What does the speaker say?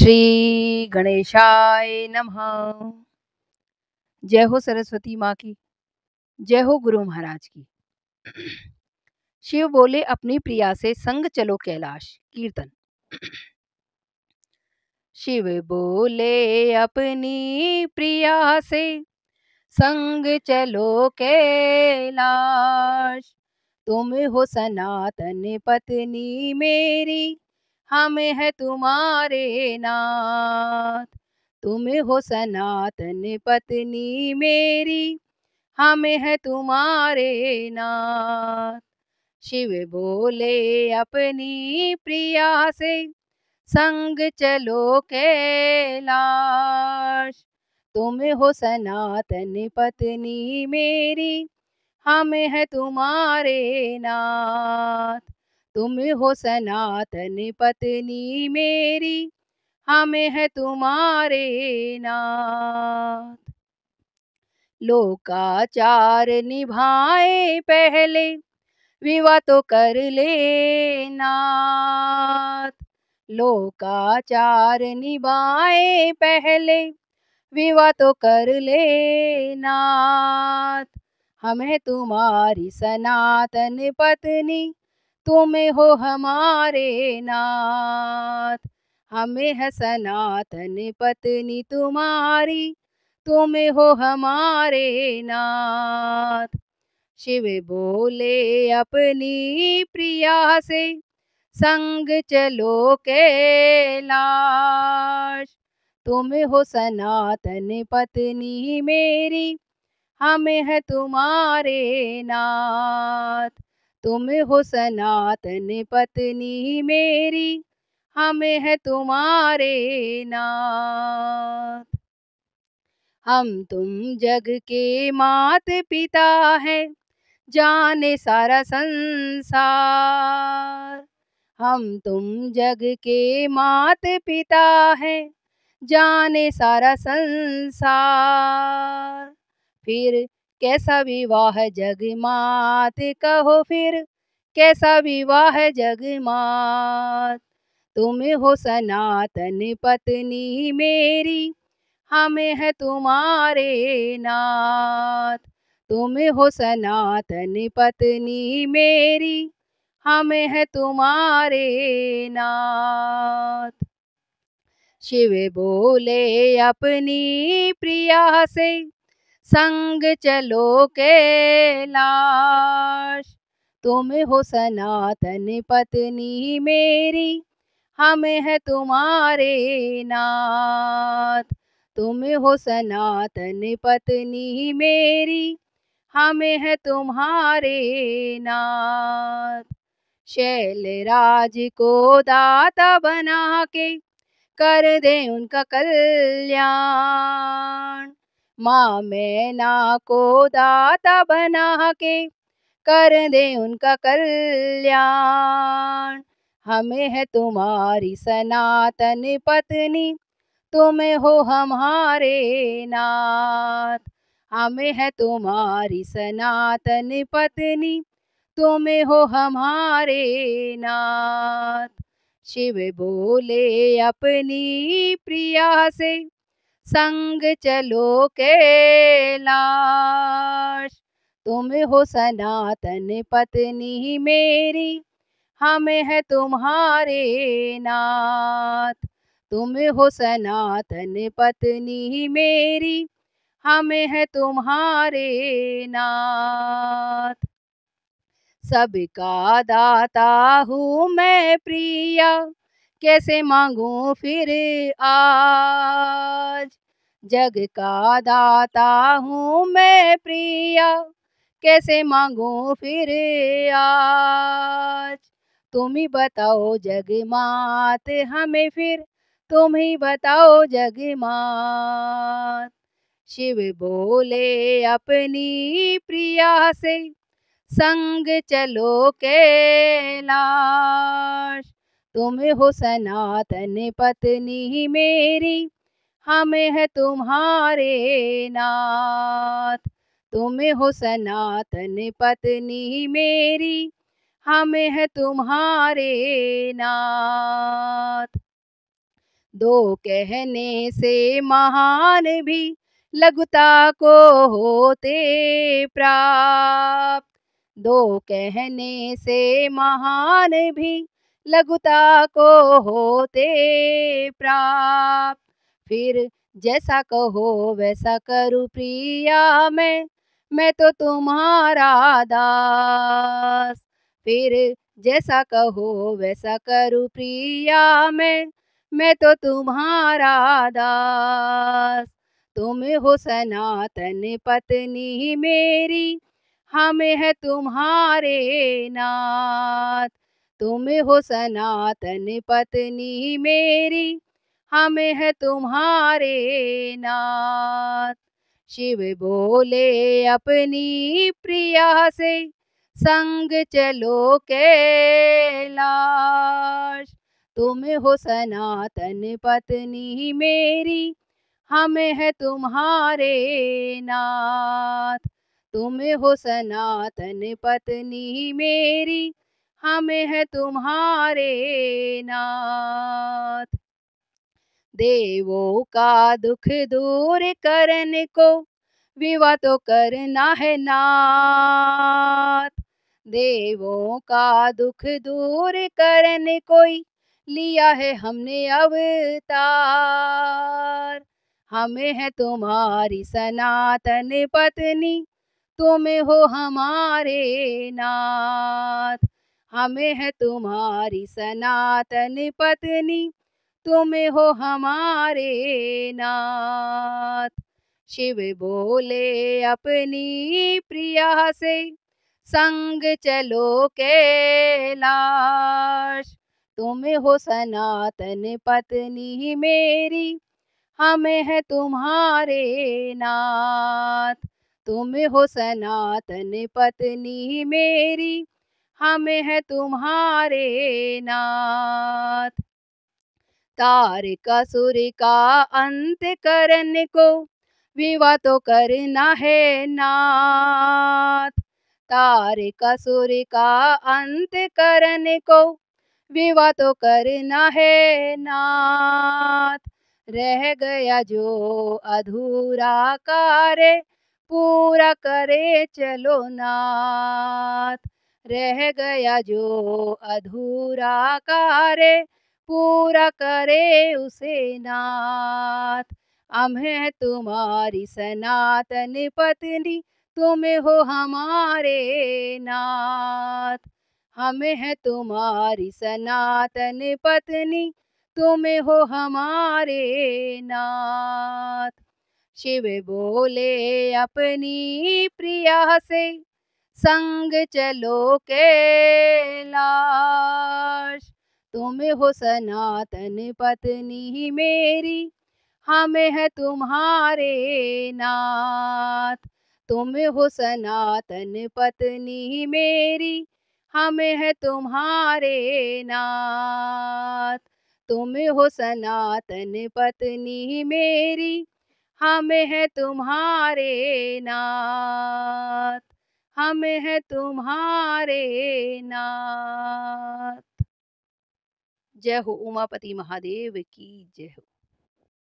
श्री गणेशाय नमः जय हो सरस्वती माँ की जय हो गुरु महाराज की शिव बोले अपनी प्रिया से संग चलो कैलाश कीर्तन शिव बोले अपनी प्रिया से संग चलो कैलाश तुम हो सनातन पत्नी मेरी हमें है तुम्हारे नाथ तुम हो सनातन पत्नी मेरी हमें है तुम्हारे नाथ शिव बोले अपनी प्रिया से संग चलो कैलाश तुम हो सनातन पत्नी मेरी हमें है तुम्हारे नाथ तुम हो सनातन पत्नी मेरी हमें है तुम्हारे नाथ लोकाचार निभाए पहले विवाह तो कर ले लोकाचार निभाए पहले विवाह तो कर ले हमें तुम्हारी सनातन पत्नी तुम हो हमारे नाथ हमें है सनातन पत्नी तुम्हारी तुम हो हमारे नाथ शिव बोले अपनी प्रिया से संग चलो कैलाश तुम हो सनातन पत्नी मेरी हमें है तुम्हारे नाथ तुम हो सनातन पत्नी मेरी हम है तुम्हारे नाथ हम तुम जग के मात पिता हैं जाने सारा संसार हम तुम जग के मात पिता हैं जाने सारा संसार फिर कैसा विवाह जगमात कहो फिर कैसा विवाह मात तुम हो सनातन पत्नी मेरी हम है तुम्हारे नाथ तुम हो सनातन पत्नी मेरी हम है तुम्हारे नाथ शिव बोले अपनी प्रिया से संग चलो के लाश तुम हो सनातन पत्नी मेरी हम है तुम्हारे नाथ तुम हो सनातन पत्नी मेरी हम है तुम्हारे नाथ शैल राज को दाता बना के कर दे उनका कल्याण माँ मैना को दाता बना के कर दे उनका कल्याण हमें है तुम्हारी सनातन पत्नी तुम हो हमारे नाथ हमें है तुम्हारी सनातन पत्नी तुम हो हमारे नाथ शिव बोले अपनी प्रिया से संग चलो कैलाश तुम हो सनातन पत्नी मेरी हम है तुम्हारे नाथ तुम हो सनातन पत्नी मेरी हम है तुम्हारे नाथ सबका दाता हूँ मैं प्रिया कैसे मांगू फिर आज जग का दाता हूँ मैं प्रिया कैसे मांगू फिर आज तुम ही बताओ जग मात हमें फिर तुम ही बताओ जग मात शिव बोले अपनी प्रिया से संग चलो कैलाश तुम हो सनातन पत्नी मेरी हम है तुम्हारे नाथ तुम हो सनातन पत्नी मेरी हम है तुम्हारे नाथ दो कहने से महान भी लगता को होते प्राप्त दो कहने से महान भी लघुता को होते प्राप्त फिर जैसा कहो वैसा करूँ प्रिया मैं मैं तो तुम्हारा दास फिर जैसा कहो वैसा करूँ प्रिया मैं मैं तो तुम्हारा दास तुम हो सनातन पत्नी मेरी हम है तुम्हारे नाथ तुम हो सनातन पत्नी मेरी हम है तुम्हारे नाथ शिव बोले अपनी प्रिया से संग चलो कैलाश तुम हो सनातन पत्नी मेरी हम है तुम्हारे नाथ तुम हो सनातन पत्नी मेरी हमें है तुम्हारे नाथ देवों का दुख दूर करने को विवाह तो करना है नाथ देवों का दुख दूर करने कोई लिया है हमने अवतार हमें है तुम्हारी सनातन पत्नी तुम हो हमारे नाथ हमें है तुम्हारी सनातन पत्नी तुम हो हमारे नाथ शिव बोले अपनी प्रिया से संग चलो कैलाश तुम हो सनातन पत्नी मेरी हमें है तुम्हारे नाथ तुम हो सनातन पत्नी मेरी हमें है तुम्हारे नाथ तार का सुर का अंत करने को विवाह तो करना है नाथ तार का सुर का अंत करने को विवाह तो करना है नाथ रह गया जो अधूरा कार्य पूरा करे चलो नाथ रह गया जो अधूरा कार्य पूरा करे उसे नाथ हम है तुम्हारी सनातन पत्नी तुम हो हमारे नाथ हम है तुम्हारी सनातन पत्नी तुम हो हमारे नाथ शिव बोले अपनी प्रिया से संग चलो के लाश तुम हो सनातन पत्नी मेरी हम है तुम्हारे नाथ तुम हो सनातन पत्नी मेरी हम है तुम्हारे नाथ तुम हो सनातन पत्नी मेरी हम है तुम्हारे नाथ हम है तुम्हारे नाथ जय हो उमापति महादेव की जय हो